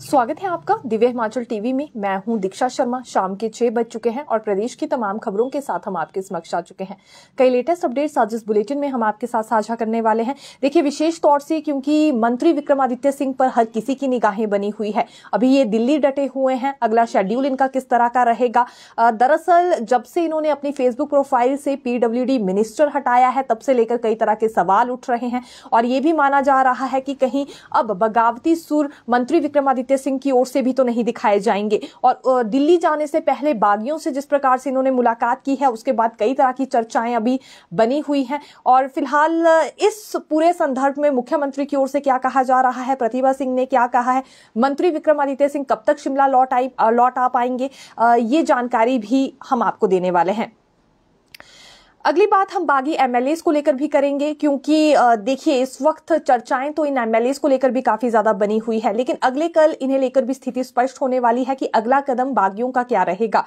स्वागत है आपका दिव्य हिमाचल टीवी में मैं हूं दीक्षा शर्मा शाम के छह बज चुके हैं और प्रदेश की तमाम खबरों के साथ हम आपके समक्ष आ चुके हैं कई लेटेस्ट अपडेट्स आज इस बुलेटिन में हम आपके साथ साझा करने वाले हैं देखिए विशेष तौर से क्योंकि मंत्री विक्रमादित्य सिंह पर हर किसी की निगाहें बनी हुई है अभी ये दिल्ली डटे हुए हैं अगला शेड्यूल इनका किस तरह का रहेगा दरअसल जब से इन्होंने अपनी फेसबुक प्रोफाइल से पीडब्ल्यू मिनिस्टर हटाया है तब से लेकर कई तरह के सवाल उठ रहे हैं और ये भी माना जा रहा है कि कहीं अब बगावती सुर मंत्री विक्रमादित्य आदित्य सिंह की ओर से भी तो नहीं दिखाए जाएंगे और दिल्ली जाने से पहले बागियों से जिस प्रकार से इन्होंने मुलाकात की है उसके बाद कई तरह की चर्चाएं अभी बनी हुई हैं और फिलहाल इस पूरे संदर्भ में मुख्यमंत्री की ओर से क्या कहा जा रहा है प्रतिभा सिंह ने क्या कहा है मंत्री विक्रमादित्य सिंह कब तक शिमला लौट आई लौट आ पाएंगे ये जानकारी भी हम आपको देने वाले हैं अगली बात हम बागी एमएलए को लेकर भी करेंगे क्योंकि देखिए इस वक्त चर्चाएं तो इन एमएलए को लेकर भी काफी ज्यादा बनी हुई है लेकिन अगले कल इन्हें लेकर भी स्थिति स्पष्ट होने वाली है कि अगला कदम बागियों का क्या रहेगा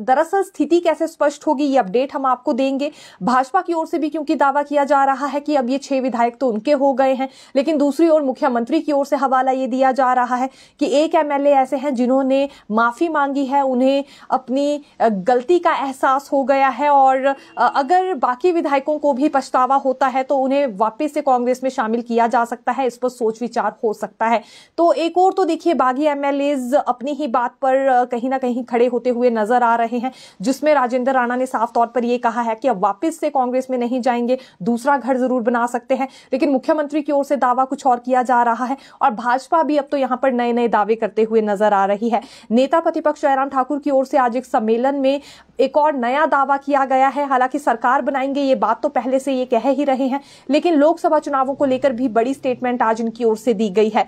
दरअसल स्थिति कैसे स्पष्ट होगी ये अपडेट हम आपको देंगे भाजपा की ओर से भी क्योंकि दावा किया जा रहा है कि अब ये छह विधायक तो उनके हो गए हैं लेकिन दूसरी ओर मुख्यमंत्री की ओर से हवाला ये दिया जा रहा है कि एक एमएलए ऐसे हैं जिन्होंने माफी मांगी है उन्हें अपनी गलती का एहसास हो गया है और अगर बाकी विधायकों को भी पछतावा होता है तो उन्हें वापस से कांग्रेस में शामिल किया जा सकता है इस पर सोच विचार हो सकता है तो एक और तो देखिए बागी एमएलए अपनी ही बात पर कहीं ना कहीं खड़े होते हुए नजर आ रहे हैं जिसमें राजेंद्र राणा ने साफ तौर पर यह कहा है कि अब वापिस से कांग्रेस में नहीं जाएंगे दूसरा घर जरूर बना सकते हैं लेकिन मुख्यमंत्री की ओर से दावा कुछ और किया जा रहा है और भाजपा भी अब तो यहां पर नए नए दावे करते हुए नजर आ रही है नेता प्रतिपक्ष जयराम ठाकुर की ओर से आज एक सम्मेलन में एक और नया दावा किया गया है हालांकि की सरकार बनाएंगे ये बात तो पहले से ये कह ही रहे हैं लेकिन लोकसभा चुनावों को लेकर भी बड़ी स्टेटमेंट आज इनकी ओर से दी गई है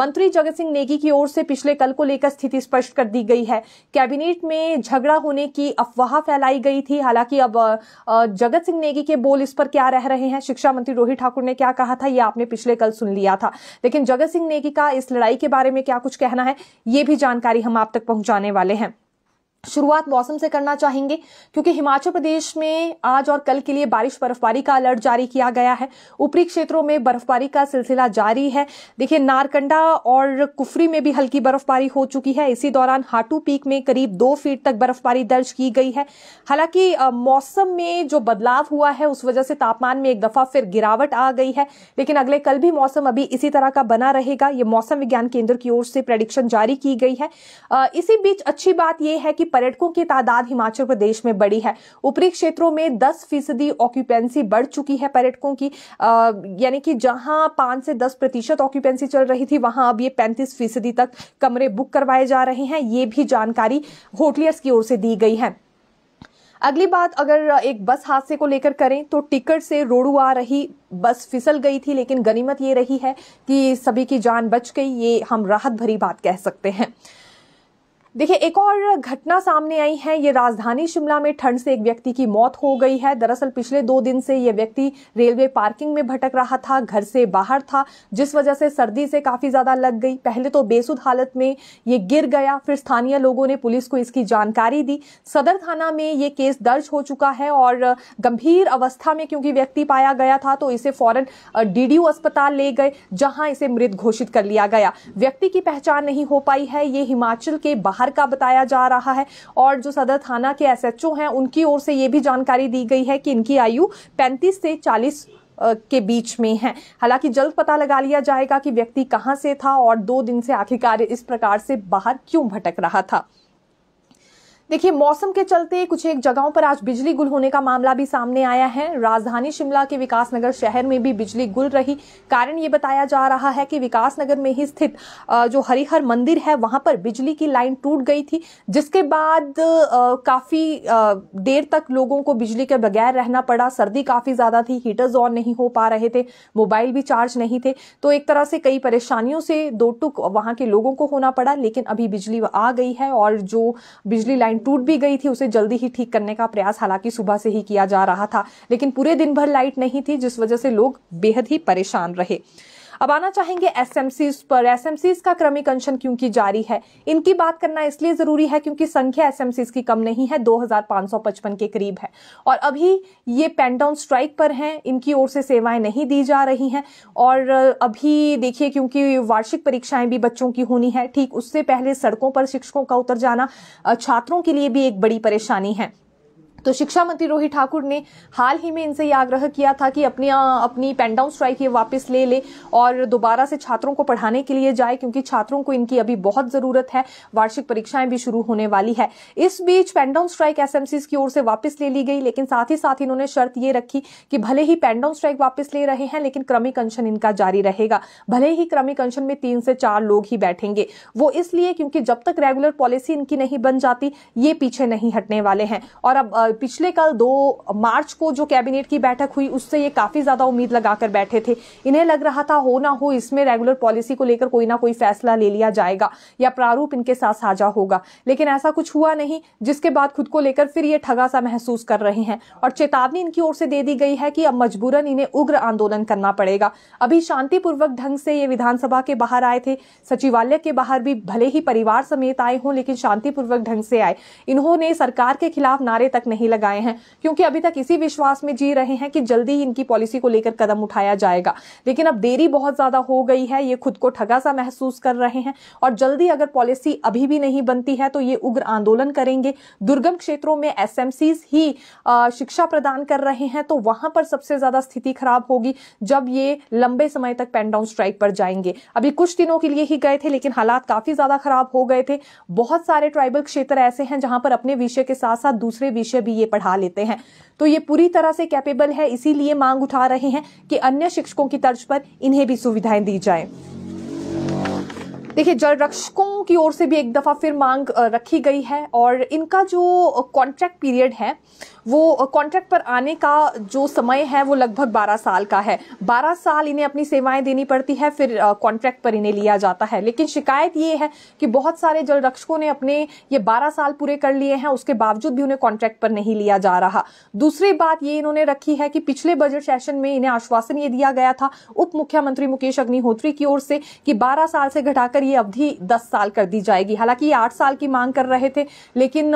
मंत्री जगत सिंह नेगी की ओर से पिछले कल को लेकर स्थिति स्पष्ट कर दी गई है कैबिनेट में झगड़ा होने की अफवाह फैलाई गई थी हालांकि अब जगत सिंह नेगी के बोल इस पर क्या रह रहे हैं शिक्षा मंत्री रोहित ठाकुर ने क्या कहा था यह आपने पिछले कल सुन लिया था लेकिन जगत सिंह नेगी का इस लड़ाई के बारे में क्या कुछ कहना है ये भी जानकारी हम आप तक पहुंचाने वाले हैं शुरुआत मौसम से करना चाहेंगे क्योंकि हिमाचल प्रदेश में आज और कल के लिए बारिश बर्फबारी का अलर्ट जारी किया गया है ऊपरी क्षेत्रों में बर्फबारी का सिलसिला जारी है देखिए नारकंडा और कुफरी में भी हल्की बर्फबारी हो चुकी है इसी दौरान हाटू पीक में करीब दो फीट तक बर्फबारी दर्ज की गई है हालांकि मौसम में जो बदलाव हुआ है उस वजह से तापमान में एक दफा फिर गिरावट आ गई है लेकिन अगले कल भी मौसम अभी इसी तरह का बना रहेगा ये मौसम विज्ञान केंद्र की ओर से प्रडिक्शन जारी की गई है इसी बीच अच्छी बात यह है कि पर्यटकों की तादाद हिमाचल प्रदेश में बड़ी है ऊपरी क्षेत्रों में दस फीसदी ऑक्यूपेंसी बढ़ चुकी है पर्यटकों की यानी कि जहां पाँच से दस प्रतिशत ऑक्यूपेंसी चल रही थी वहां अब ये पैंतीस फीसदी तक कमरे बुक करवाए जा रहे हैं ये भी जानकारी होटलियर्स की ओर से दी गई है अगली बात अगर एक बस हादसे को लेकर करें तो टिकट से रोडू आ रही बस फिसल गई थी लेकिन गनीमत ये रही है कि सभी की जान बच गई ये हम राहत भरी बात कह सकते हैं देखिए एक और घटना सामने आई है ये राजधानी शिमला में ठंड से एक व्यक्ति की मौत हो गई है दरअसल पिछले दो दिन से ये व्यक्ति रेलवे पार्किंग में भटक रहा था घर से बाहर था जिस वजह से सर्दी से काफी ज्यादा लग गई पहले तो बेसुद हालत में ये गिर गया फिर स्थानीय लोगों ने पुलिस को इसकी जानकारी दी सदर थाना में ये केस दर्ज हो चुका है और गंभीर अवस्था में क्योंकि व्यक्ति पाया गया था तो इसे फौरन डी अस्पताल ले गए जहां इसे मृत घोषित कर लिया गया व्यक्ति की पहचान नहीं हो पाई है ये हिमाचल के बाहर बाहर का बताया जा रहा है और जो सदर थाना के एसएचओ हैं उनकी ओर से ये भी जानकारी दी गई है कि इनकी आयु पैंतीस से चालीस के बीच में है हालांकि जल्द पता लगा लिया जाएगा कि व्यक्ति कहां से था और दो दिन से आखिरकार इस प्रकार से बाहर क्यों भटक रहा था देखिए मौसम के चलते कुछ एक जगहों पर आज बिजली गुल होने का मामला भी सामने आया है राजधानी शिमला के विकासनगर शहर में भी बिजली गुल रही कारण ये बताया जा रहा है कि विकासनगर में ही स्थित जो हरिहर मंदिर है वहां पर बिजली की लाइन टूट गई थी जिसके बाद काफ़ी देर तक लोगों को बिजली के बगैर रहना पड़ा सर्दी काफ़ी ज़्यादा थी हीटर्स ऑन नहीं हो पा रहे थे मोबाइल भी चार्ज नहीं थे तो एक तरह से कई परेशानियों से दो टुक वहां के लोगों को होना पड़ा लेकिन अभी बिजली आ गई है और जो बिजली लाइन टूट भी गई थी उसे जल्दी ही ठीक करने का प्रयास हालांकि सुबह से ही किया जा रहा था लेकिन पूरे दिन भर लाइट नहीं थी जिस वजह से लोग बेहद ही परेशान रहे अब आना चाहेंगे एसएमसीज पर एसएमसीज का क्रमिक अंशन क्योंकि जारी है इनकी बात करना इसलिए जरूरी है क्योंकि संख्या एसएमसीज की कम नहीं है 2555 के करीब है और अभी ये पेनडाउन स्ट्राइक पर हैं इनकी ओर से सेवाएं नहीं दी जा रही हैं और अभी देखिए क्योंकि वार्षिक परीक्षाएं भी बच्चों की होनी है ठीक उससे पहले सड़कों पर शिक्षकों का उतर जाना छात्रों के लिए भी एक बड़ी परेशानी है तो शिक्षा मंत्री रोहित ठाकुर ने हाल ही में इनसे ये आग्रह किया था कि अपनी अपनी पेन स्ट्राइक ये वापस ले ले और दोबारा से छात्रों को पढ़ाने के लिए जाए क्योंकि छात्रों को इनकी अभी बहुत जरूरत है वार्षिक परीक्षाएं भी शुरू होने वाली है इस बीच पेनडाउन स्ट्राइक एसएमसी की ओर से वापस ले ली गई लेकिन साथ ही साथ इन्होंने शर्त ये रखी कि भले ही पेन स्ट्राइक वापस ले रहे हैं लेकिन क्रमिक अंशन इनका जारी रहेगा भले ही क्रमिक अंशन में तीन से चार लोग ही बैठेंगे वो इसलिए क्योंकि जब तक रेगुलर पॉलिसी इनकी नहीं बन जाती ये पीछे नहीं हटने वाले हैं और अब पिछले कल दो मार्च को जो कैबिनेट की बैठक हुई उससे ये काफी ज्यादा उम्मीद लगाकर बैठे थे इन्हें लग रहा था हो ना हो इसमें रेगुलर पॉलिसी को लेकर कोई ना कोई फैसला ले लिया जाएगा या प्रारूप इनके साथ साझा होगा लेकिन ऐसा कुछ हुआ नहीं जिसके बाद खुद को लेकर फिर ये ठगा सा महसूस कर रहे हैं और चेतावनी इनकी ओर से दे दी गई है कि अब मजबूरन इन्हें उग्र आंदोलन करना पड़ेगा अभी शांतिपूर्वक ढंग से ये विधानसभा के बाहर आए थे सचिवालय के बाहर भी भले ही परिवार समेत आए हों लेकिन शांतिपूर्वक ढंग से आए इन्होंने सरकार के खिलाफ नारे तक नहीं नहीं लगाए हैं क्योंकि अभी तक इसी विश्वास में जी रहे हैं कि जल्दी ही इनकी पॉलिसी को लेकर कदम उठाया जाएगा लेकिन अब देरी बहुत ज्यादा हो गई है ये खुद को ठगा सा महसूस कर रहे हैं और जल्दी अगर पॉलिसी अभी भी नहीं बनती है तो ये उग्र आंदोलन करेंगे दुर्गम क्षेत्रों में एस ही शिक्षा प्रदान कर रहे हैं तो वहां पर सबसे ज्यादा स्थिति खराब होगी जब ये लंबे समय तक पेन स्ट्राइक पर जाएंगे अभी कुछ दिनों के लिए ही गए थे लेकिन हालात काफी ज्यादा खराब हो गए थे बहुत सारे ट्राइबल क्षेत्र ऐसे हैं जहां पर अपने विषय के साथ साथ दूसरे विषय भी भी ये पढ़ा लेते हैं तो ये पूरी तरह से कैपेबल है इसीलिए मांग उठा रहे हैं कि अन्य शिक्षकों की तर्ज पर इन्हें भी सुविधाएं दी जाएं देखिए जल रक्षकों की ओर से भी एक दफ़ा फिर मांग रखी गई है और इनका जो कॉन्ट्रैक्ट पीरियड है वो कॉन्ट्रैक्ट पर आने का जो समय है वो लगभग 12 साल का है 12 साल इन्हें अपनी सेवाएं देनी पड़ती है फिर कॉन्ट्रैक्ट पर इन्हें लिया जाता है लेकिन शिकायत ये है कि बहुत सारे जल रक्षकों ने अपने ये 12 साल पूरे कर लिए हैं उसके बावजूद भी उन्हें कॉन्ट्रैक्ट पर नहीं लिया जा रहा दूसरी बात ये इन्होंने रखी है कि पिछले बजट सेशन में इन्हें आश्वासन ये दिया गया था उप मुख्यमंत्री मुकेश अग्निहोत्री की ओर से कि बारह साल से घटाकर ये अवधि 10 साल कर दी जाएगी हालांकि ये आठ साल की मांग कर रहे थे लेकिन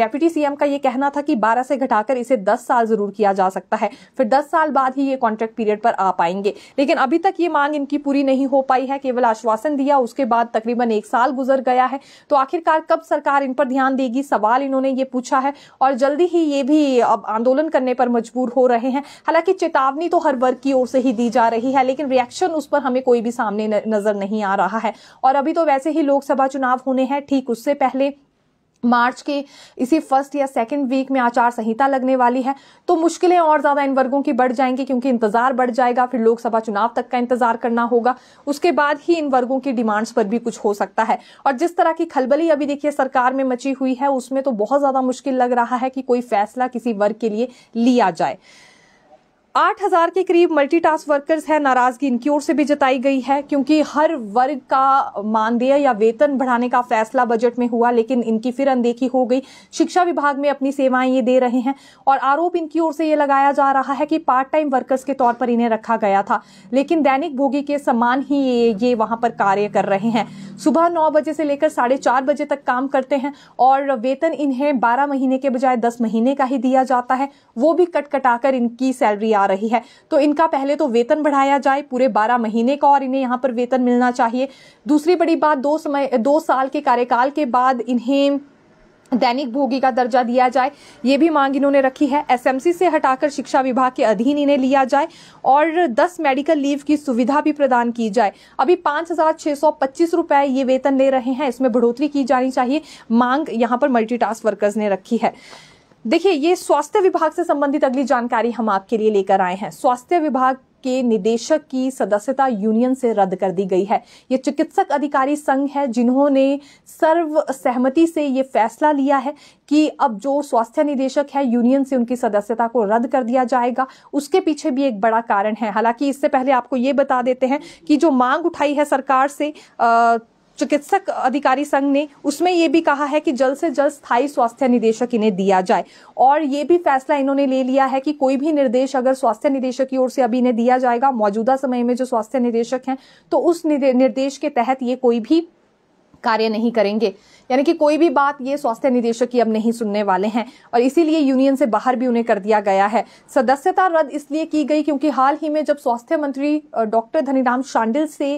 डेप्यूटी सीएम का ये कहना था कि 12 से घटाकर इसे 10 साल जरूर किया जा सकता है फिर 10 साल बाद ही ये कॉन्ट्रैक्ट पीरियड पर आ पाएंगे लेकिन अभी तक ये मांग इनकी पूरी नहीं हो पाई है केवल आश्वासन दिया उसके बाद तकरीबन एक साल गुजर गया है तो आखिरकार कब सरकार इन पर ध्यान देगी सवाल इन्होंने ये पूछा है और जल्दी ही ये भी अब आंदोलन करने पर मजबूर हो रहे हैं हालांकि चेतावनी तो हर वर्ग की ओर से ही दी जा रही है लेकिन रिएक्शन उस पर हमें कोई भी सामने नजर नहीं आ रहा है और अभी तो वैसे ही लोकसभा चुनाव होने हैं ठीक उससे पहले मार्च के इसी फर्स्ट या सेकंड वीक में आचार संहिता लगने वाली है तो मुश्किलें और ज़्यादा इन वर्गों की बढ़ जाएंगी क्योंकि इंतज़ार बढ़ जाएगा फिर लोकसभा चुनाव तक का इंतज़ार करना होगा उसके बाद ही इन वर्गों की डिमांड्स पर भी कुछ हो सकता है और जिस तरह की खलबली अभी देखिए सरकार में मची हुई है उसमें तो बहुत ज़्यादा मुश्किल लग रहा है कि कोई फैसला किसी वर्ग के लिए लिया जाए आठ हजार के करीब मल्टी टास्क वर्कर्स है नाराजगी इनकी ओर से भी जताई गई है क्योंकि हर वर्ग का मानदेय या वेतन बढ़ाने का फैसला बजट में हुआ लेकिन इनकी फिर अनदेखी हो गई शिक्षा विभाग में अपनी सेवाएं ये दे रहे हैं और आरोप इनकी ओर से ये लगाया जा रहा है कि पार्ट टाइम वर्कर्स के तौर पर इन्हें रखा गया था लेकिन दैनिक भोगी के समान ही ये, ये वहां पर कार्य कर रहे हैं सुबह नौ बजे से लेकर साढ़े चार बजे तक काम करते हैं और वेतन इन्हें बारह महीने के बजाय दस महीने का ही दिया जाता है वो भी कटाकर इनकी सैलरी आ आ रही है तो इनका पहले तो वेतन बढ़ाया जाए पूरे बारह महीने का और इन्हें यहाँ पर वेतन मिलना चाहिए दूसरी बड़ी बात दो समय दो साल के कार्यकाल के बाद इन्हें दैनिक भोगी का दर्जा दिया जाए ये भी मांग इन्होंने रखी है एसएमसी से हटाकर शिक्षा विभाग के अधीन इन्हें लिया जाए और 10 मेडिकल लीव की सुविधा भी प्रदान की जाए अभी पांच हजार छह सौ पच्चीस रुपए ये वेतन ले रहे हैं इसमें बढ़ोतरी की जानी चाहिए मांग यहां पर मल्टीटास्क वर्कर्स ने रखी है देखिए ये स्वास्थ्य विभाग से संबंधित अगली जानकारी हम आपके लिए लेकर आए हैं स्वास्थ्य विभाग के निदेशक की सदस्यता यूनियन से रद्द कर दी गई है ये चिकित्सक अधिकारी संघ है जिन्होंने सर्व सहमति से ये फैसला लिया है कि अब जो स्वास्थ्य निदेशक है यूनियन से उनकी सदस्यता को रद्द कर दिया जाएगा उसके पीछे भी एक बड़ा कारण है हालांकि इससे पहले आपको ये बता देते हैं कि जो मांग उठाई है सरकार से आ, चिकित्सक अधिकारी संघ ने उसमें यह भी कहा है कि जल्द से जल्द स्थायी स्वास्थ्य निदेशक इन्हें दिया जाए और ये भी फैसला इन्होंने ले लिया है कि कोई भी निर्देश अगर स्वास्थ्य निदेशक की ओर से अभी इन्हें दिया जाएगा मौजूदा समय में जो स्वास्थ्य निदेशक हैं तो उस निर्देश के तहत ये कोई भी कार्य नहीं करेंगे यानी कि कोई भी बात ये स्वास्थ्य निदेशक की अब नहीं सुनने वाले हैं और इसीलिए यूनियन से बाहर भी उन्हें कर दिया गया है सदस्यता रद्द इसलिए की गई क्योंकि हाल ही में जब स्वास्थ्य मंत्री डॉक्टर धनीराम शांडिल से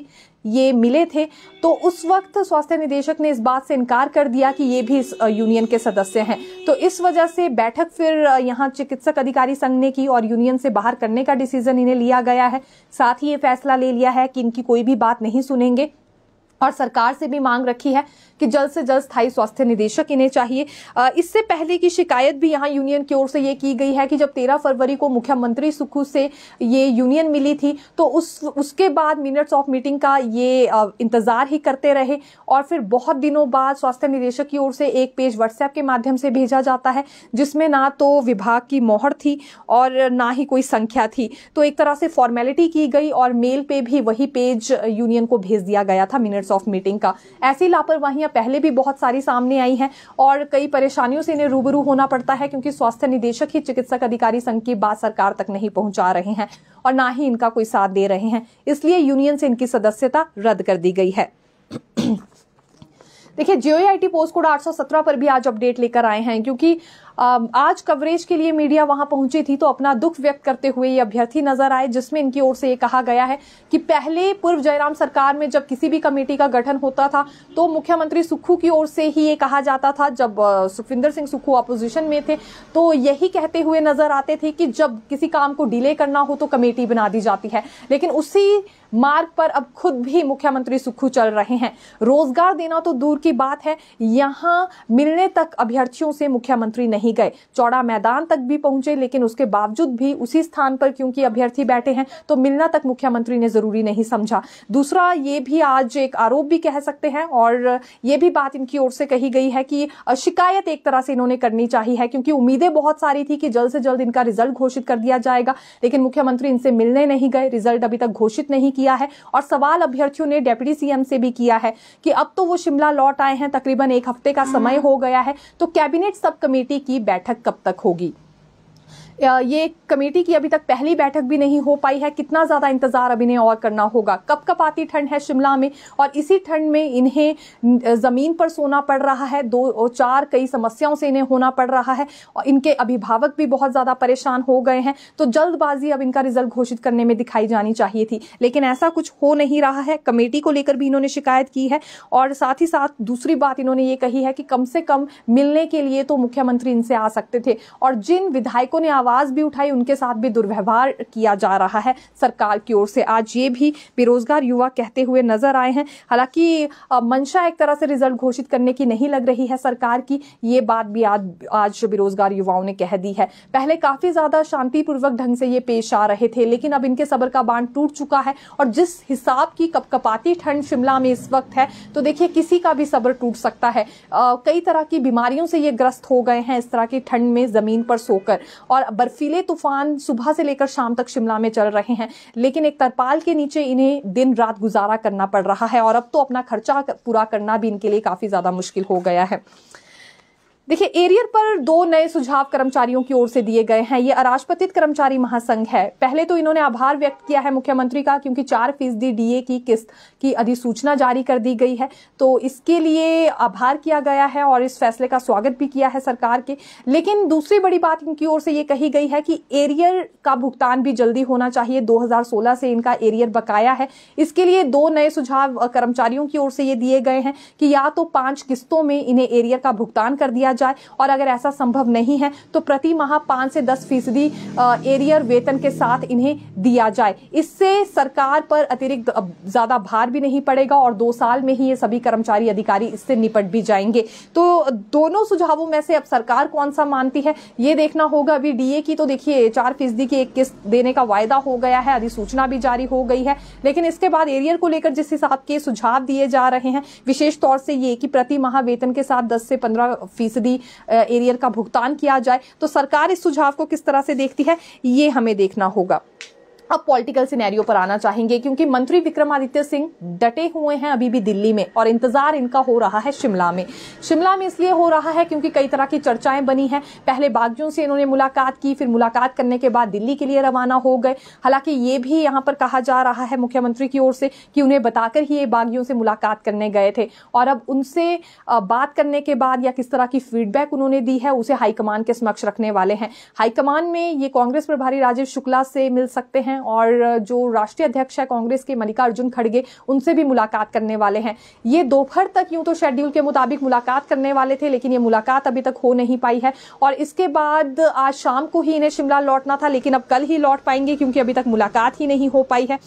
ये मिले थे तो उस वक्त स्वास्थ्य निदेशक ने इस बात से इनकार कर दिया कि ये भी इस यूनियन के सदस्य हैं तो इस वजह से बैठक फिर यहाँ चिकित्सक अधिकारी संघ ने की और यूनियन से बाहर करने का डिसीजन इन्हें लिया गया है साथ ही ये फैसला ले लिया है कि इनकी कोई भी बात नहीं सुनेंगे और सरकार से भी मांग रखी है कि जल्द से जल्द स्थायी स्वास्थ्य निदेशक इन्हें चाहिए इससे पहले की शिकायत भी यहाँ यूनियन की ओर से ये की गई है कि जब 13 फरवरी को मुख्यमंत्री सुखू से ये यूनियन मिली थी तो उस उसके बाद मिनट्स ऑफ मीटिंग का ये इंतजार ही करते रहे और फिर बहुत दिनों बाद स्वास्थ्य निदेशक की ओर से एक पेज व्हाट्सएप के माध्यम से भेजा जाता है जिसमें ना तो विभाग की मोहर थी और ना ही कोई संख्या थी तो एक तरह से फॉर्मेलिटी की गई और मेल पे भी वही पेज यूनियन को भेज दिया गया था मिनट्स मिनट्स ऑफ मीटिंग का ऐसी लापरवाहियाँ पहले भी बहुत सारी सामने आई हैं और कई परेशानियों से इन्हें रूबरू होना पड़ता है क्योंकि स्वास्थ्य निदेशक ही चिकित्सक अधिकारी संघ की बात सरकार तक नहीं पहुंचा रहे हैं और ना ही इनका कोई साथ दे रहे हैं इसलिए यूनियन से इनकी सदस्यता रद्द कर दी गई है देखिए जीओआईटी पोस्ट कोड 817 पर भी आज अपडेट लेकर आए हैं क्योंकि आज कवरेज के लिए मीडिया वहां पहुंची थी तो अपना दुख व्यक्त करते हुए ये अभ्यर्थी नजर आए जिसमें इनकी ओर से ये कहा गया है कि पहले पूर्व जयराम सरकार में जब किसी भी कमेटी का गठन होता था तो मुख्यमंत्री सुक्खू की ओर से ही ये कहा जाता था जब सुखविंदर सिंह सुक्खू अपोजिशन में थे तो यही कहते हुए नजर आते थे कि जब किसी काम को डिले करना हो तो कमेटी बना दी जाती है लेकिन उसी मार्ग पर अब खुद भी मुख्यमंत्री सुक्खू चल रहे हैं रोजगार देना तो दूर की बात है यहां मिलने तक अभ्यर्थियों से मुख्यमंत्री नहीं नहीं गए चौड़ा मैदान तक भी पहुंचे लेकिन उसके बावजूद भी उसी स्थान पर क्योंकि अभ्यर्थी बैठे हैं तो मिलना तक मुख्यमंत्री ने जरूरी नहीं समझा दूसरा ये भी आज एक आरोप भी कह सकते हैं और ये भी बात इनकी ओर से कही गई है कि शिकायत एक तरह से इन्होंने करनी चाहिए है क्योंकि उम्मीदें बहुत सारी थी कि जल्द से जल्द इनका रिजल्ट घोषित कर दिया जाएगा लेकिन मुख्यमंत्री इनसे मिलने नहीं गए रिजल्ट अभी तक घोषित नहीं किया है और सवाल अभ्यर्थियों ने डेप्यूटी सीएम से भी किया है कि अब तो वो शिमला लौट आए हैं तकरीबन एक हफ्ते का हम्म। समय हो गया है तो कैबिनेट सब कमेटी की बैठक कब तक होगी ये कमेटी की अभी तक पहली बैठक भी नहीं हो पाई है कितना ज़्यादा इंतज़ार अभी इन्हें और करना होगा कप कपाती ठंड है शिमला में और इसी ठंड में इन्हें ज़मीन पर सोना पड़ रहा है दो चार कई समस्याओं से इन्हें होना पड़ रहा है और इनके अभिभावक भी बहुत ज़्यादा परेशान हो गए हैं तो जल्दबाजी अब इनका रिजल्ट घोषित करने में दिखाई जानी चाहिए थी लेकिन ऐसा कुछ हो नहीं रहा है कमेटी को लेकर भी इन्होंने शिकायत की है और साथ ही साथ दूसरी बात इन्होंने ये कही है कि कम से कम मिलने के लिए तो मुख्यमंत्री इनसे आ सकते थे और जिन विधायकों ने आवाज आवाज़ भी उठाई उनके साथ भी दुर्व्यवहार किया जा रहा है सरकार की ओर से आज ये भी बेरोजगार युवा कहते हुए नजर आए हैं हालांकि मंशा एक तरह से रिजल्ट घोषित करने की नहीं लग रही है सरकार की ये बात भी आज आज बेरोजगार युवाओं ने कह दी है पहले काफी ज्यादा शांतिपूर्वक ढंग से ये पेश आ रहे थे लेकिन अब इनके सबर का बांध टूट चुका है और जिस हिसाब की कपकपाती ठंड शिमला में इस वक्त है तो देखिए किसी का भी सबर टूट सकता है आ, कई तरह की बीमारियों से ये ग्रस्त हो गए हैं इस तरह की ठंड में जमीन पर सोकर और बर्फीले तूफान सुबह से लेकर शाम तक शिमला में चल रहे हैं लेकिन एक तरपाल के नीचे इन्हें दिन रात गुजारा करना पड़ रहा है और अब तो अपना खर्चा पूरा करना भी इनके लिए काफ़ी ज़्यादा मुश्किल हो गया है देखिए एरियर पर दो नए सुझाव कर्मचारियों की ओर से दिए गए हैं ये अराजपतित कर्मचारी महासंघ है पहले तो इन्होंने आभार व्यक्त किया है मुख्यमंत्री का क्योंकि चार फीसदी डीए की किस्त की अधिसूचना जारी कर दी गई है तो इसके लिए आभार किया गया है और इस फैसले का स्वागत भी किया है सरकार के लेकिन दूसरी बड़ी बात इनकी ओर से ये कही गई है कि एरियर का भुगतान भी जल्दी होना चाहिए 2016 से इनका एरियर बकाया है इसके लिए दो नए सुझाव कर्मचारियों की ओर से ये दिए गए हैं कि या तो पांच किस्तों में इन्हें एरियर का भुगतान कर दिया जाए और अगर ऐसा संभव नहीं है तो प्रति माह पांच से दस फीसदी एरियर वेतन के साथ इन्हें दिया जाए इससे सरकार पर अतिरिक्त ज़्यादा भार इंतजार भी नहीं पड़ेगा और दो साल में ही ये सभी कर्मचारी अधिकारी इससे निपट भी जाएंगे तो दोनों सुझावों में से अब सरकार कौन सा मानती है ये देखना होगा अभी डीए की तो देखिए चार फीसदी की एक किस्त देने का वायदा हो गया है अधिसूचना भी जारी हो गई है लेकिन इसके बाद एरियर को लेकर जिस हिसाब के सुझाव दिए जा रहे हैं विशेष तौर से ये कि प्रति माह वेतन के साथ दस से पंद्रह फीसदी एरियर का भुगतान किया जाए तो सरकार इस सुझाव को किस तरह से देखती है ये हमें देखना होगा अब पॉलिटिकल सिनेरियो पर आना चाहेंगे क्योंकि मंत्री विक्रमादित्य सिंह डटे हुए हैं अभी भी दिल्ली में और इंतजार इनका हो रहा है शिमला में शिमला में इसलिए हो रहा है क्योंकि कई तरह की चर्चाएं बनी हैं पहले बागजों से इन्होंने मुलाकात की फिर मुलाकात करने के बाद दिल्ली के लिए रवाना हो गए हालांकि ये भी यहां पर कहा जा रहा है मुख्यमंत्री की ओर से कि उन्हें बताकर ही ये बागियों से मुलाकात करने गए थे और अब उनसे बात करने के बाद या किस तरह की फीडबैक उन्होंने दी है उसे हाईकमान के समक्ष रखने वाले हैं हाईकमान में ये कांग्रेस प्रभारी राजीव शुक्ला से मिल सकते हैं हैं और जो राष्ट्रीय अध्यक्ष है कांग्रेस के मल्लिकार्जुन खड़गे उनसे भी मुलाकात करने वाले हैं ये दोपहर तक यूं तो शेड्यूल के मुताबिक मुलाकात करने वाले थे लेकिन ये मुलाकात अभी तक हो नहीं पाई है और इसके बाद आज शाम को ही इन्हें शिमला लौटना था लेकिन अब कल ही लौट पाएंगे क्योंकि अभी तक मुलाकात ही नहीं हो पाई है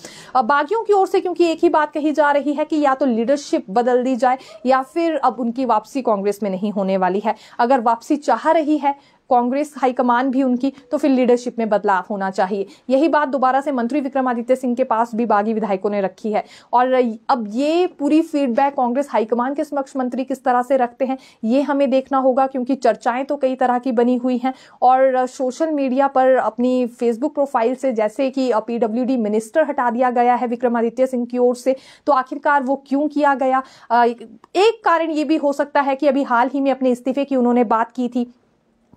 बागियों की ओर से क्योंकि एक ही बात कही जा रही है कि या तो लीडरशिप बदल दी जाए या फिर अब उनकी वापसी कांग्रेस में नहीं होने वाली है अगर वापसी चाह रही है कांग्रेस हाईकमान भी उनकी तो फिर लीडरशिप में बदलाव होना चाहिए यही बात दोबारा से मंत्री विक्रमादित्य सिंह के पास भी बागी विधायकों ने रखी है और अब ये पूरी फीडबैक कांग्रेस हाईकमान के समक्ष मंत्री किस तरह से रखते हैं ये हमें देखना होगा क्योंकि चर्चाएं तो कई तरह की बनी हुई हैं और सोशल मीडिया पर अपनी फेसबुक प्रोफाइल से जैसे कि पीडब्ल्यू मिनिस्टर हटा दिया गया है विक्रमादित्य सिंह की ओर से तो आखिरकार वो क्यों किया गया एक कारण ये भी हो सकता है कि अभी हाल ही में अपने इस्तीफे की उन्होंने बात की थी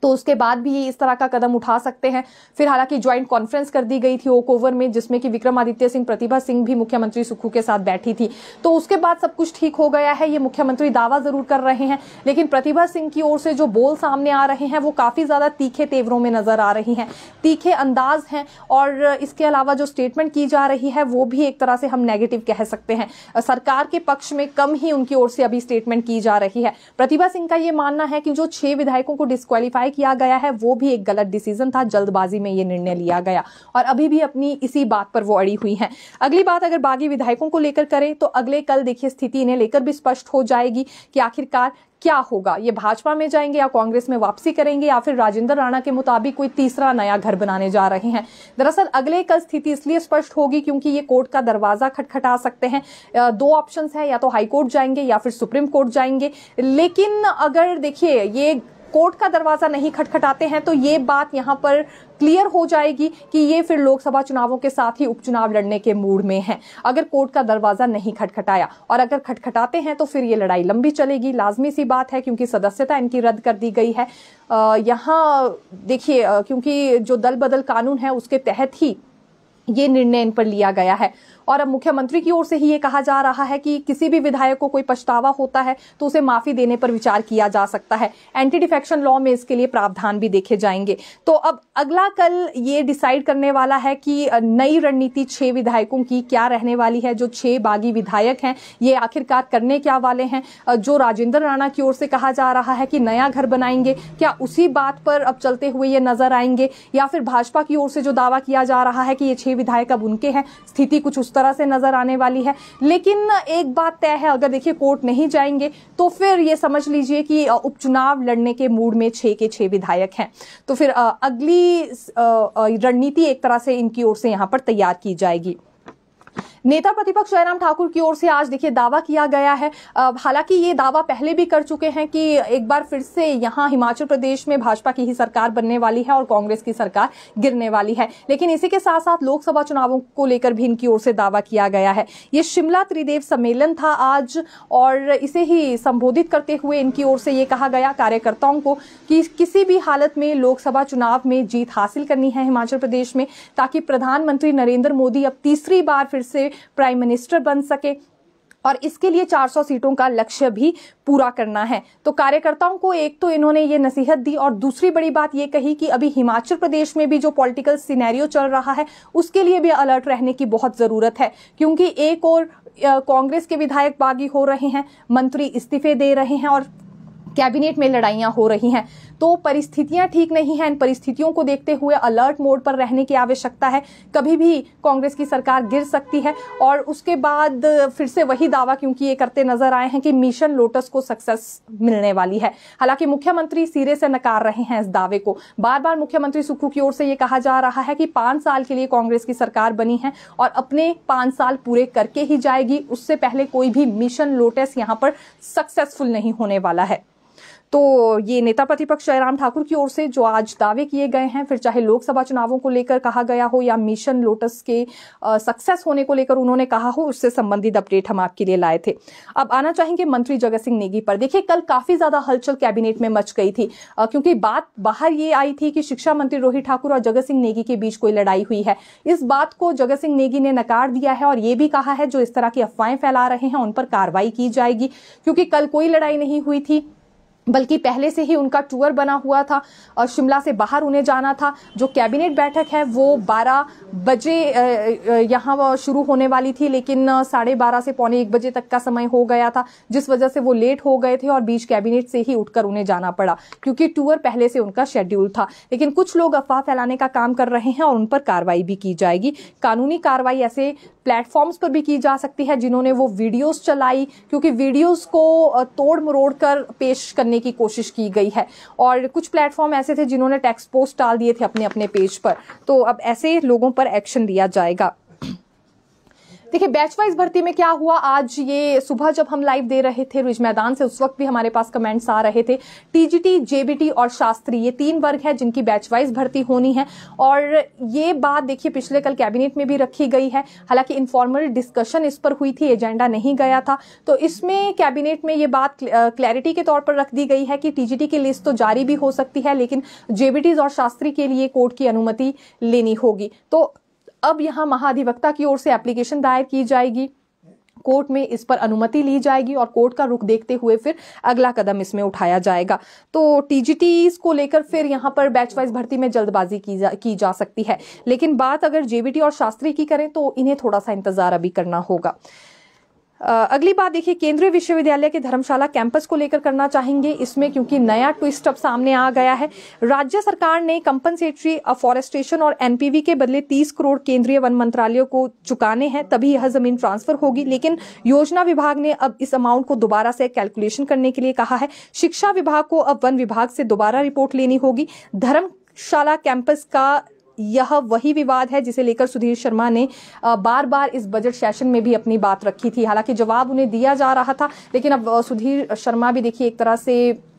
तो उसके बाद भी ये इस तरह का कदम उठा सकते हैं फिर हालांकि ज्वाइंट कॉन्फ्रेंस कर दी गई थी ओकओवर में जिसमें कि विक्रमादित्य सिंह प्रतिभा सिंह भी मुख्यमंत्री सुखू के साथ बैठी थी तो उसके बाद सब कुछ ठीक हो गया है ये मुख्यमंत्री दावा जरूर कर रहे हैं लेकिन प्रतिभा सिंह की ओर से जो बोल सामने आ रहे हैं वो काफी ज्यादा तीखे तेवरों में नजर आ रही हैं तीखे अंदाज हैं और इसके अलावा जो स्टेटमेंट की जा रही है वो भी एक तरह से हम नेगेटिव कह सकते हैं सरकार के पक्ष में कम ही उनकी ओर से अभी स्टेटमेंट की जा रही है प्रतिभा सिंह का ये मानना है कि जो छह विधायकों को डिस्कालीफाई किया गया है वो भी एक गलत डिसीजन था जल्दबाजी में ये निर्णय लिया गया और अभी भी अपनी इसी बात पर वो अड़ी हुई हैं अगली बात अगर बागी विधायकों को लेकर करें तो अगले कल देखिए स्थिति इन्हें लेकर भी स्पष्ट हो जाएगी कि आखिरकार क्या होगा ये भाजपा में जाएंगे या कांग्रेस में वापसी करेंगे या फिर राजेंद्र राणा के मुताबिक कोई तीसरा नया घर बनाने जा रहे हैं दरअसल अगले कल स्थिति इसलिए स्पष्ट होगी क्योंकि ये कोर्ट का दरवाजा खटखटा सकते हैं दो ऑप्शंस हैं या तो हाईकोर्ट जाएंगे या फिर सुप्रीम कोर्ट जाएंगे लेकिन अगर देखिए ये कोर्ट का दरवाजा नहीं खटखटाते हैं तो ये बात यहाँ पर क्लियर हो जाएगी कि ये फिर लोकसभा चुनावों के साथ ही उपचुनाव लड़ने के मूड में हैं अगर कोर्ट का दरवाजा नहीं खटखटाया और अगर खटखटाते हैं तो फिर ये लड़ाई लंबी चलेगी लाजमी सी बात है क्योंकि सदस्यता इनकी रद्द कर दी गई है यहाँ देखिए क्योंकि जो दल बदल कानून है उसके तहत ही ये निर्णय इन पर लिया गया है और अब मुख्यमंत्री की ओर से ही ये कहा जा रहा है कि किसी भी विधायक को कोई पछतावा होता है तो उसे माफी देने पर विचार किया जा सकता है एंटी डिफेक्शन लॉ में इसके लिए प्रावधान भी देखे जाएंगे तो अब अगला कल ये डिसाइड करने वाला है कि नई रणनीति छह विधायकों की क्या रहने वाली है जो छह बागी विधायक हैं ये आखिरकार करने क्या वाले हैं जो राजेंद्र राणा की ओर से कहा जा रहा है कि नया घर बनाएंगे क्या उसी बात पर अब चलते हुए ये नजर आएंगे या फिर भाजपा की ओर से जो दावा किया जा रहा है कि ये छह विधायक अब उनके हैं स्थिति कुछ उस तरह से नज़र आने वाली है लेकिन एक बात तय है अगर देखिए कोर्ट नहीं जाएंगे तो फिर ये समझ लीजिए कि उपचुनाव लड़ने के मूड में छह के छह विधायक हैं तो फिर अगली रणनीति एक तरह से इनकी ओर से यहाँ पर तैयार की जाएगी नेता प्रतिपक्ष जयराम ठाकुर की ओर से आज देखिए दावा किया गया है हालांकि ये दावा पहले भी कर चुके हैं कि एक बार फिर से यहाँ हिमाचल प्रदेश में भाजपा की ही सरकार बनने वाली है और कांग्रेस की सरकार गिरने वाली है लेकिन इसी के साथ साथ लोकसभा चुनावों को लेकर भी इनकी ओर से दावा किया गया है ये शिमला त्रिदेव सम्मेलन था आज और इसे ही संबोधित करते हुए इनकी ओर से ये कहा गया कार्यकर्ताओं को कि किसी भी हालत में लोकसभा चुनाव में जीत हासिल करनी है हिमाचल प्रदेश में ताकि प्रधानमंत्री नरेंद्र मोदी अब तीसरी बार फिर से प्राइम मिनिस्टर बन सके और इसके लिए 400 सीटों का लक्ष्य भी पूरा करना है तो कार्यकर्ताओं को एक तो इन्होंने ये नसीहत दी और दूसरी बड़ी बात ये कही कि अभी हिमाचल प्रदेश में भी जो पॉलिटिकल सिनेरियो चल रहा है उसके लिए भी अलर्ट रहने की बहुत ज़रूरत है क्योंकि एक और कांग्रेस के विधायक बागी हो रहे हैं मंत्री इस्तीफे दे रहे हैं और कैबिनेट में लड़ाइयां हो रही हैं तो परिस्थितियां ठीक नहीं है इन परिस्थितियों को देखते हुए अलर्ट मोड पर रहने की आवश्यकता है कभी भी कांग्रेस की सरकार गिर सकती है और उसके बाद फिर से वही दावा क्योंकि ये करते नजर आए हैं कि मिशन लोटस को सक्सेस मिलने वाली है हालांकि मुख्यमंत्री सिरे से नकार रहे हैं इस दावे को बार बार मुख्यमंत्री सुक्खू की ओर से ये कहा जा रहा है कि पांच साल के लिए कांग्रेस की सरकार बनी है और अपने पांच साल पूरे करके ही जाएगी उससे पहले कोई भी मिशन लोटस यहां पर सक्सेसफुल नहीं होने वाला है तो ये नेता प्रतिपक्ष जयराम ठाकुर की ओर से जो आज दावे किए गए हैं फिर चाहे लोकसभा चुनावों को लेकर कहा गया हो या मिशन लोटस के सक्सेस होने को लेकर उन्होंने कहा हो उससे संबंधित अपडेट हम आपके लिए लाए थे अब आना चाहेंगे मंत्री जगत सिंह नेगी पर देखिए कल काफी ज्यादा हलचल कैबिनेट में मच गई थी आ, क्योंकि बात बाहर ये आई थी कि शिक्षा मंत्री रोहित ठाकुर और जगत सिंह नेगी के बीच कोई लड़ाई हुई है इस बात को जगत सिंह नेगी ने नकार दिया है और ये भी कहा है जो इस तरह की अफवाहें फैला रहे हैं उन पर कार्रवाई की जाएगी क्योंकि कल कोई लड़ाई नहीं हुई थी बल्कि पहले से ही उनका टूर बना हुआ था और शिमला से बाहर उन्हें जाना था जो कैबिनेट बैठक है वो 12 बजे यहाँ शुरू होने वाली थी लेकिन साढ़े बारह से पौने एक बजे तक का समय हो गया था जिस वजह से वो लेट हो गए थे और बीच कैबिनेट से ही उठकर उन्हें जाना पड़ा क्योंकि टूर पहले से उनका शेड्यूल था लेकिन कुछ लोग अफवाह फैलाने का काम कर रहे हैं और उन पर कार्रवाई भी की जाएगी कानूनी कार्रवाई ऐसे प्लेटफॉर्म्स पर भी की जा सकती है जिन्होंने वो वीडियोज चलाई क्योंकि वीडियोज को तोड़ मरोड़ कर पेश करने करने की कोशिश की गई है और कुछ प्लेटफॉर्म ऐसे थे जिन्होंने टेक्स्ट पोस्ट डाल दिए थे अपने अपने पेज पर तो अब ऐसे लोगों पर एक्शन लिया जाएगा देखिए बैच वाइज भर्ती में क्या हुआ आज ये सुबह जब हम लाइव दे रहे थे रिज मैदान से उस वक्त भी हमारे पास कमेंट्स आ रहे थे टीजीटी जेबीटी और शास्त्री ये तीन वर्ग है जिनकी बैच वाइज भर्ती होनी है और ये बात देखिए पिछले कल कैबिनेट में भी रखी गई है हालांकि इन्फॉर्मल डिस्कशन इस पर हुई थी एजेंडा नहीं गया था तो इसमें कैबिनेट में ये बात क्लैरिटी के तौर पर रख दी गई है कि टीजीटी की लिस्ट तो जारी भी हो सकती है लेकिन जेबीटीज और शास्त्री के लिए कोर्ट की अनुमति लेनी होगी तो अब यहाँ महाधिवक्ता की ओर से एप्लीकेशन दायर की जाएगी कोर्ट में इस पर अनुमति ली जाएगी और कोर्ट का रुख देखते हुए फिर अगला कदम इसमें उठाया जाएगा तो टी को लेकर फिर यहां पर बैच वाइज भर्ती में जल्दबाजी की जा की जा सकती है लेकिन बात अगर जेबीटी और शास्त्री की करें तो इन्हें थोड़ा सा इंतजार अभी करना होगा अगली बात देखिए केंद्रीय विश्वविद्यालय के धर्मशाला कैंपस को लेकर करना चाहेंगे इसमें क्योंकि नया ट्विस्ट अब सामने आ गया है राज्य सरकार ने कंपनसेटरी अफॉरेस्टेशन और एनपीवी के बदले 30 करोड़ केंद्रीय वन मंत्रालय को चुकाने हैं तभी यह जमीन ट्रांसफर होगी लेकिन योजना विभाग ने अब इस अमाउंट को दोबारा से कैलकुलेशन करने के लिए कहा है शिक्षा विभाग को अब वन विभाग से दोबारा रिपोर्ट लेनी होगी धर्मशाला कैंपस का यह वही विवाद है जिसे लेकर सुधीर शर्मा ने बार बार इस बजट सेशन में भी अपनी बात रखी थी हालांकि जवाब उन्हें दिया जा रहा था लेकिन अब सुधीर शर्मा भी देखिए एक तरह से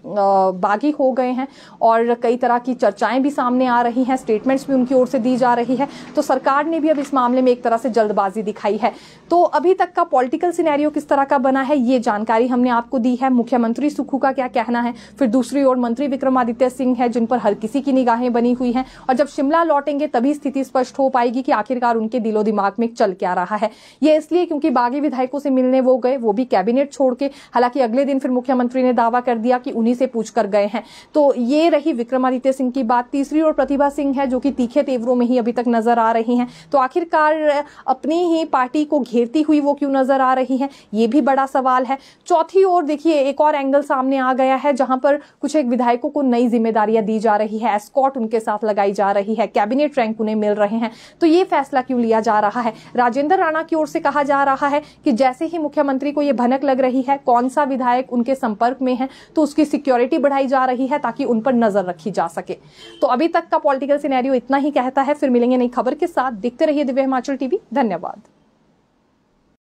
बागी हो गए हैं और कई तरह की चर्चाएं भी सामने आ रही हैं स्टेटमेंट्स भी उनकी ओर से दी जा रही है तो सरकार ने भी अब इस मामले में एक तरह से जल्दबाजी दिखाई है तो अभी तक का पॉलिटिकल सिनेरियो किस तरह का बना है ये जानकारी हमने आपको दी है मुख्यमंत्री सुखू का क्या कहना है फिर दूसरी ओर मंत्री विक्रमादित्य सिंह है जिन पर हर किसी की निगाहें बनी हुई हैं और जब शिमला लौटेंगे तभी स्थिति स्पष्ट हो पाएगी कि आखिरकार उनके दिलो दिमाग में चल क्या रहा है ये इसलिए क्योंकि बागी विधायकों से मिलने वो गए वो भी कैबिनेट छोड़ के हालांकि अगले दिन फिर मुख्यमंत्री ने दावा कर दिया कि उन्हीं सभी से पूछ कर गए हैं तो ये रही विक्रमादित्य सिंह की बात तीसरी और प्रतिभा सिंह है जो कि तीखे तेवरों में ही अभी तक नजर आ रही हैं तो आखिरकार अपनी ही पार्टी को घेरती हुई वो क्यों नजर आ रही हैं ये भी बड़ा सवाल है चौथी ओर देखिए एक और एंगल सामने आ गया है जहां पर कुछ एक विधायकों को नई जिम्मेदारियां दी जा रही है एस्कॉट उनके साथ लगाई जा रही है कैबिनेट रैंक उन्हें मिल रहे हैं तो ये फैसला क्यों लिया जा रहा है राजेंद्र राणा की ओर से कहा जा रहा है कि जैसे ही मुख्यमंत्री को यह भनक लग रही है कौन सा विधायक उनके संपर्क में है तो उसकी सिक्योरिटी बढ़ाई जा रही है ताकि उन पर नजर रखी जा सके तो अभी तक का पॉलिटिकल सिनेरियो इतना ही कहता है फिर मिलेंगे नई खबर के साथ देखते रहिए दिव्य हिमाचल टीवी धन्यवाद